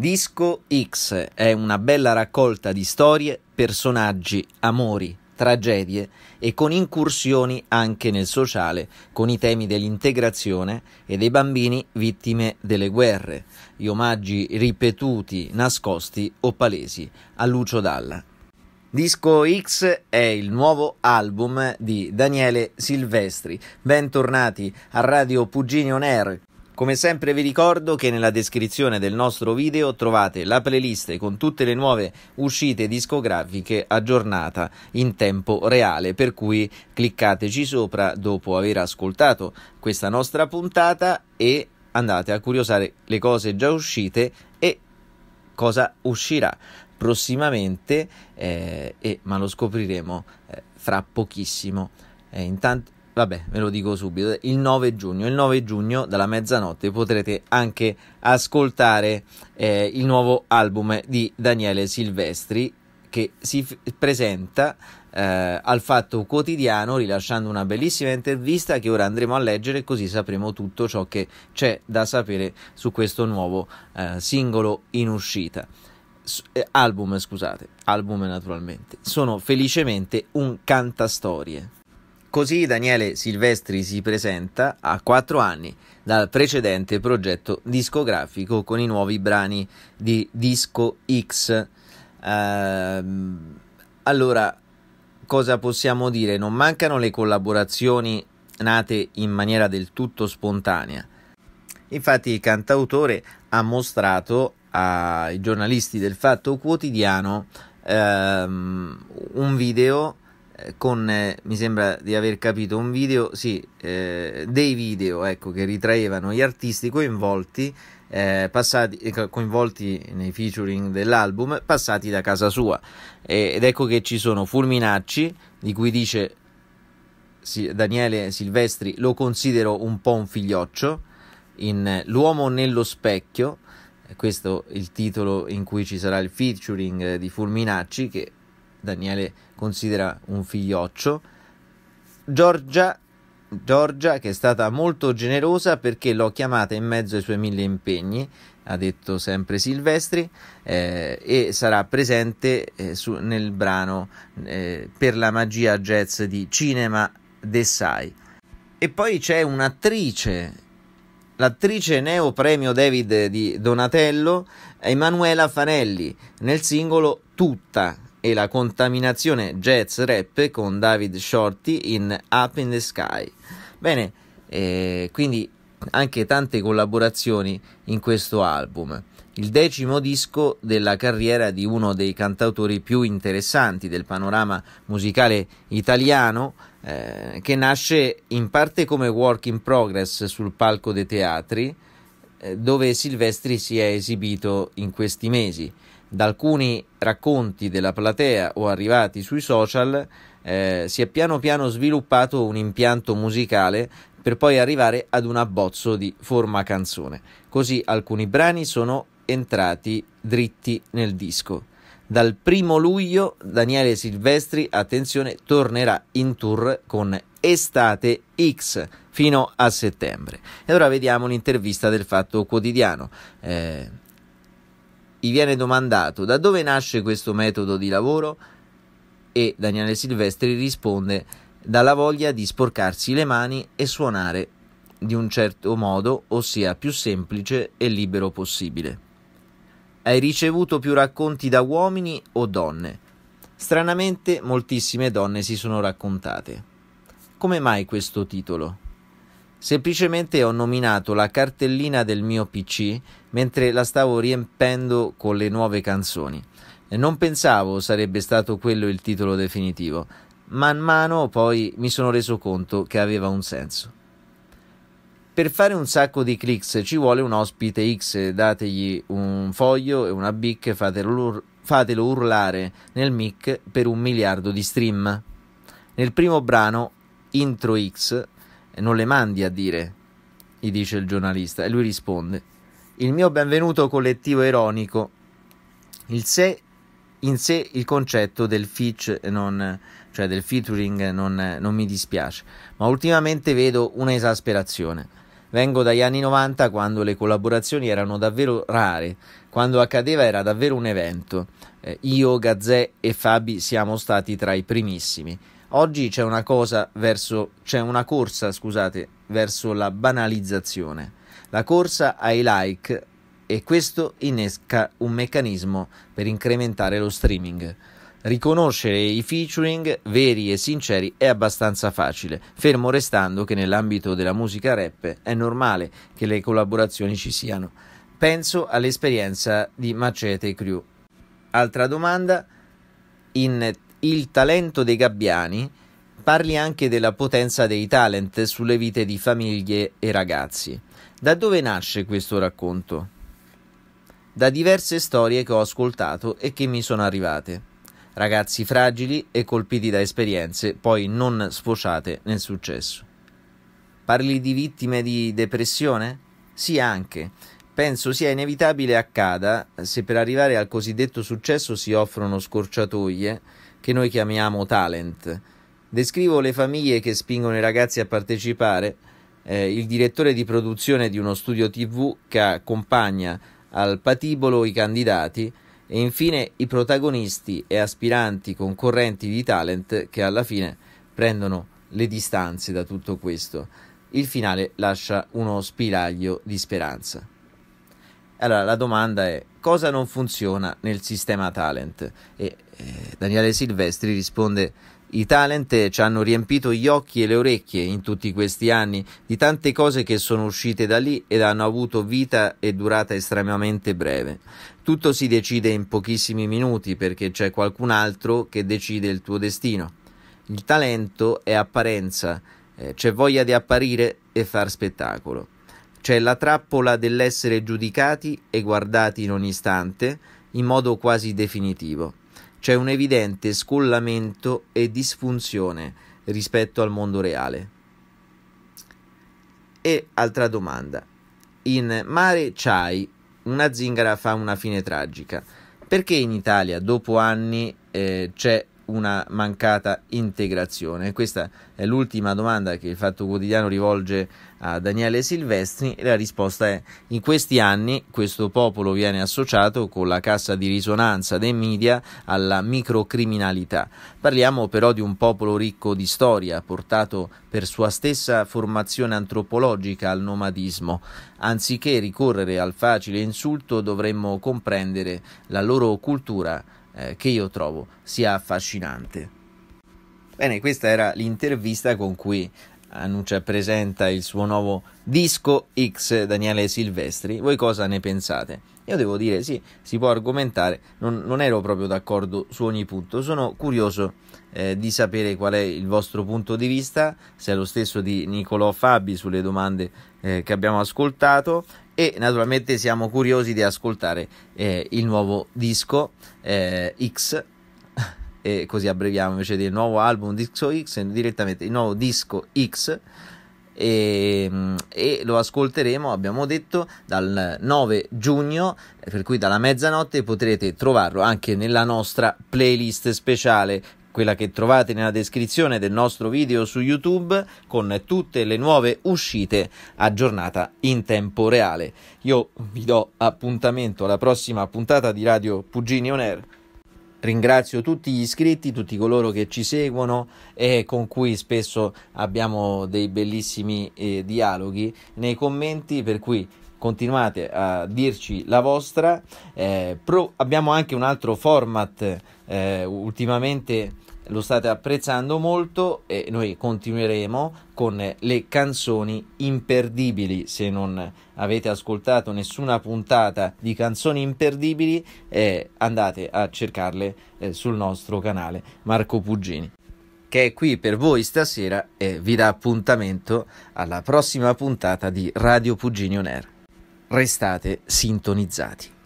Disco X è una bella raccolta di storie, personaggi, amori, tragedie e con incursioni anche nel sociale, con i temi dell'integrazione e dei bambini vittime delle guerre, gli omaggi ripetuti, nascosti o palesi a Lucio Dalla. Disco X è il nuovo album di Daniele Silvestri. Bentornati a Radio Puginio On come sempre vi ricordo che nella descrizione del nostro video trovate la playlist con tutte le nuove uscite discografiche aggiornata in tempo reale, per cui cliccateci sopra dopo aver ascoltato questa nostra puntata e andate a curiosare le cose già uscite e cosa uscirà prossimamente, eh, e, ma lo scopriremo eh, fra pochissimo. Eh, intanto Vabbè, ve lo dico subito, il 9 giugno, il 9 giugno dalla mezzanotte potrete anche ascoltare eh, il nuovo album di Daniele Silvestri che si f- presenta eh, al Fatto Quotidiano rilasciando una bellissima intervista che ora andremo a leggere così sapremo tutto ciò che c'è da sapere su questo nuovo eh, singolo in uscita. Eh, album, scusate, album naturalmente. Sono felicemente un cantastorie. Così Daniele Silvestri si presenta a quattro anni dal precedente progetto discografico con i nuovi brani di Disco X. Ehm, allora, cosa possiamo dire? Non mancano le collaborazioni nate in maniera del tutto spontanea. Infatti il cantautore ha mostrato ai giornalisti del Fatto Quotidiano ehm, un video con eh, mi sembra di aver capito un video sì eh, dei video ecco che ritraevano gli artisti coinvolti eh, passati eh, coinvolti nei featuring dell'album passati da casa sua e, eh, ed ecco che ci sono Fulminacci di cui dice sì, Daniele Silvestri lo considero un po' un figlioccio in L'uomo nello specchio questo è il titolo in cui ci sarà il featuring di Fulminacci che Daniele considera un figlioccio. Giorgia, Giorgia che è stata molto generosa perché l'ho chiamata in mezzo ai suoi mille impegni, ha detto sempre Silvestri, eh, e sarà presente eh, su, nel brano eh, Per la magia jazz di Cinema Dessai. E poi c'è un'attrice l'attrice neo premio David di Donatello Emanuela Fanelli nel singolo Tutta e la contaminazione jazz rap con David Shorty in Up in the Sky. Bene, eh, quindi anche tante collaborazioni in questo album. Il decimo disco della carriera di uno dei cantautori più interessanti del panorama musicale italiano, eh, che nasce in parte come work in progress sul palco dei teatri, eh, dove Silvestri si è esibito in questi mesi. Da alcuni racconti della platea o arrivati sui social eh, si è piano piano sviluppato un impianto musicale per poi arrivare ad un abbozzo di forma canzone. Così alcuni brani sono entrati dritti nel disco. Dal primo luglio Daniele Silvestri, attenzione, tornerà in tour con Estate X fino a settembre. E ora vediamo l'intervista del Fatto Quotidiano. Eh, gli viene domandato da dove nasce questo metodo di lavoro e Daniele Silvestri risponde dalla voglia di sporcarsi le mani e suonare di un certo modo, ossia più semplice e libero possibile. Hai ricevuto più racconti da uomini o donne? Stranamente moltissime donne si sono raccontate. Come mai questo titolo? Semplicemente ho nominato la cartellina del mio PC mentre la stavo riempendo con le nuove canzoni. Non pensavo sarebbe stato quello il titolo definitivo. Man mano poi mi sono reso conto che aveva un senso. Per fare un sacco di clics ci vuole un ospite X, dategli un foglio e una bic, fatelo, ur- fatelo urlare nel mic per un miliardo di stream. Nel primo brano, Intro X, e non le mandi a dire, gli dice il giornalista, e lui risponde, il mio benvenuto collettivo ironico, il sé in sé il concetto del feat, non, cioè del featuring, non, non mi dispiace, ma ultimamente vedo una esasperazione. Vengo dagli anni 90 quando le collaborazioni erano davvero rare, quando accadeva era davvero un evento. Eh, io, Gazzè e Fabi siamo stati tra i primissimi. Oggi c'è una, cosa verso, c'è una corsa, scusate, verso la banalizzazione. La corsa ai like e questo innesca un meccanismo per incrementare lo streaming. Riconoscere i featuring veri e sinceri è abbastanza facile, fermo restando che nell'ambito della musica rap è normale che le collaborazioni ci siano. Penso all'esperienza di Macete Crew. Altra domanda, in il talento dei gabbiani, parli anche della potenza dei talent sulle vite di famiglie e ragazzi. Da dove nasce questo racconto? Da diverse storie che ho ascoltato e che mi sono arrivate. Ragazzi fragili e colpiti da esperienze poi non sfociate nel successo. Parli di vittime di depressione? Sì, anche. Penso sia inevitabile accada se per arrivare al cosiddetto successo si offrono scorciatoie che noi chiamiamo talent. Descrivo le famiglie che spingono i ragazzi a partecipare. Eh, il direttore di produzione di uno studio TV che accompagna al patibolo i candidati e infine i protagonisti e aspiranti concorrenti di talent che alla fine prendono le distanze da tutto questo. Il finale lascia uno spiraglio di speranza. Allora la domanda è cosa non funziona nel sistema talent? E eh, Daniele Silvestri risponde i talent ci hanno riempito gli occhi e le orecchie in tutti questi anni di tante cose che sono uscite da lì ed hanno avuto vita e durata estremamente breve. Tutto si decide in pochissimi minuti perché c'è qualcun altro che decide il tuo destino. Il talento è apparenza, eh, c'è voglia di apparire e far spettacolo. C'è la trappola dell'essere giudicati e guardati in ogni istante, in modo quasi definitivo. C'è un evidente scollamento e disfunzione rispetto al mondo reale. E altra domanda. In Mare Chai una zingara fa una fine tragica. Perché in Italia, dopo anni, eh, c'è una mancata integrazione? Questa è l'ultima domanda che il Fatto Quotidiano rivolge a Daniele Silvestri e la risposta è in questi anni questo popolo viene associato con la cassa di risonanza dei media alla microcriminalità. Parliamo però di un popolo ricco di storia, portato per sua stessa formazione antropologica al nomadismo. Anziché ricorrere al facile insulto dovremmo comprendere la loro cultura eh, che io trovo sia affascinante. Bene, questa era l'intervista con cui annuncia presenta il suo nuovo disco X Daniele Silvestri. Voi cosa ne pensate? Io devo dire, sì, si può argomentare, non, non ero proprio d'accordo su ogni punto, sono curioso eh, di sapere qual è il vostro punto di vista, se è lo stesso di Nicolò Fabi sulle domande eh, che abbiamo ascoltato e naturalmente siamo curiosi di ascoltare eh, il nuovo disco eh, X e così abbreviamo invece del nuovo album Disco X direttamente il nuovo disco X e, ehm, e lo ascolteremo, abbiamo detto, dal 9 giugno, per cui dalla mezzanotte potrete trovarlo anche nella nostra playlist speciale quella che trovate nella descrizione del nostro video su YouTube con tutte le nuove uscite aggiornata in tempo reale. Io vi do appuntamento alla prossima puntata di Radio Pugini On Air. Ringrazio tutti gli iscritti, tutti coloro che ci seguono e con cui spesso abbiamo dei bellissimi eh, dialoghi nei commenti, per cui continuate a dirci la vostra. Eh, pro, abbiamo anche un altro format eh, ultimamente lo state apprezzando molto e noi continueremo con le canzoni imperdibili. Se non avete ascoltato nessuna puntata di canzoni imperdibili, eh, andate a cercarle eh, sul nostro canale Marco Puggini che è qui per voi stasera e vi dà appuntamento alla prossima puntata di Radio Puggini On Air. Restate sintonizzati.